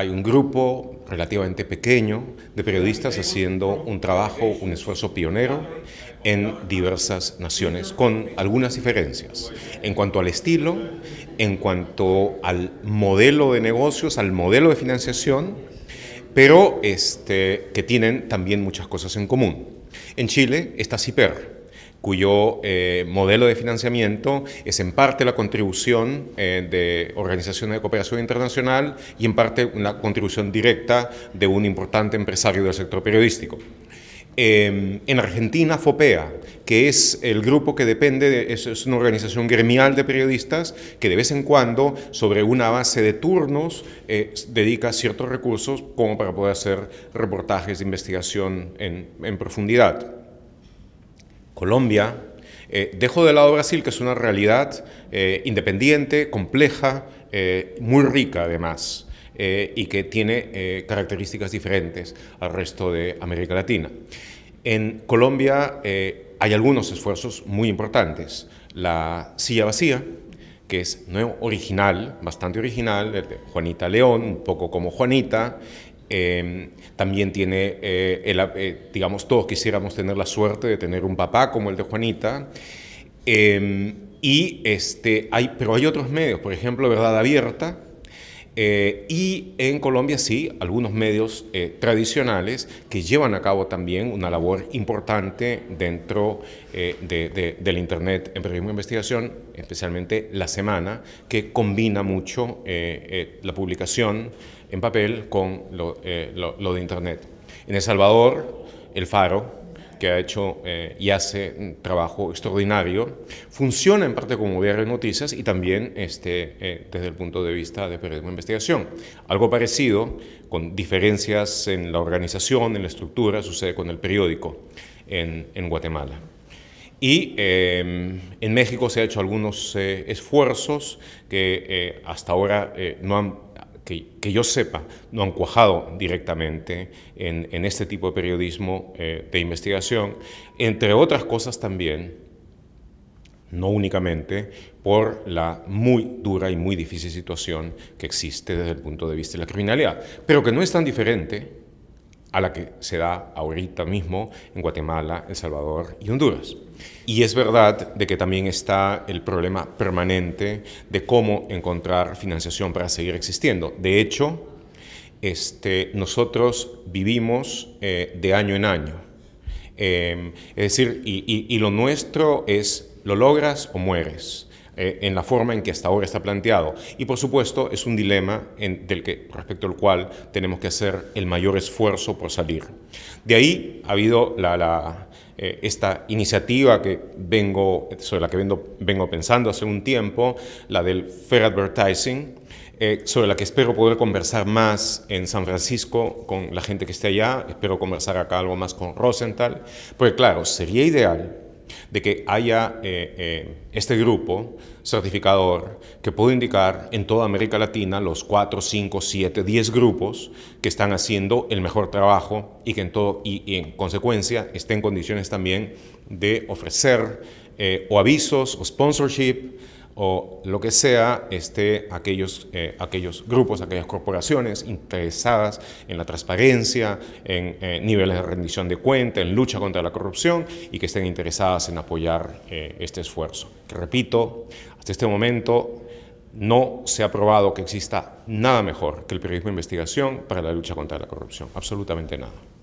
hay un grupo relativamente pequeño de periodistas haciendo un trabajo, un esfuerzo pionero en diversas naciones, con algunas diferencias en cuanto al estilo, en cuanto al modelo de negocios, al modelo de financiación, pero este, que tienen también muchas cosas en común. En Chile está CIPER, cuyo eh, modelo de financiamiento es en parte la contribución eh, de organizaciones de cooperación internacional y en parte una contribución directa de un importante empresario del sector periodístico. Em, en Argentina, FOPEA, que es el grupo que depende, es, una organización gremial de periodistas que de vez en cuando, sobre una base de turnos, eh, dedica ciertos recursos como para poder hacer reportajes de investigación en profundidad. Colombia. Eh, dejo de lado Brasil, que es una realidad eh, independiente, compleja, eh, muy rica además, y que tiene características diferentes al resto de América Latina. En Colombia hay algunos esfuerzos muy importantes. La silla vacía, que es original, bastante original, de Juanita León, un poco como Juanita, Em, también tiene, eh, eh, digamos, todos quisiéramos tener la suerte de tener un papá como el de Juanita. Em, y este, hay, pero hay otros medios, por ejemplo, Verdad Abierta. Eh, y en Colombia sí, algunos medios tradicionales que llevan a cabo también una labor importante dentro del Internet en periodismo de investigación, especialmente La Semana, que combina mucho la publicación en papel con eh, lo, de Internet. En El Salvador, El Faro, que ha hecho eh, y hace un trabajo extraordinario, funciona en parte como diario de noticias y también este, eh, desde el punto de vista de periodismo de investigación. Algo parecido, con diferencias en la organización, en la estructura, sucede con el periódico en, Guatemala. Y em, en México se han hecho algunos esfuerzos que hasta ahora no han que, yo sepa, no han cuajado directamente en, este tipo de periodismo eh, de investigación, entre otras cosas también, no únicamente por la muy dura y muy difícil situación que existe desde el punto de vista de la criminalidad, pero que no es tan diferente a la que se da ahorita mismo en Guatemala, El Salvador y Honduras. Y es verdad de que también está el problema permanente de cómo encontrar financiación para seguir existiendo. De hecho, este, nosotros vivimos eh, de año en año. Eh, es decir, y lo nuestro es lo logras o mueres. Eh, en la forma en que hasta ahora está planteado. Y por supuesto es un dilema en, del que, respecto al cual tenemos que hacer el mayor esfuerzo por salir. De ahí ha habido eh, esta iniciativa que vengo, sobre la que vengo, vengo pensando hace un tiempo, la del Fair Advertising, eh, sobre la que espero poder conversar más en San Francisco con la gente que esté allá, espero conversar acá algo más con Rosenthal, porque claro, sería ideal de que haya eh, eh, este grupo certificador que pueda indicar en toda América Latina los 4, 5, 7, 10 grupos que están haciendo el mejor trabajo y que en, en consecuencia estén en condiciones también de ofrecer eh, o avisos o sponsorship o lo que sea, esté aquellos, eh, aquellos grupos, aquellas corporaciones interesadas en la transparencia, en eh, niveles de rendición de cuenta, en lucha contra la corrupción y que estén interesadas en apoyar eh, este esfuerzo. Que repito, hasta este momento no se ha probado que exista nada mejor que el periodismo de investigación para la lucha contra la corrupción, absolutamente nada.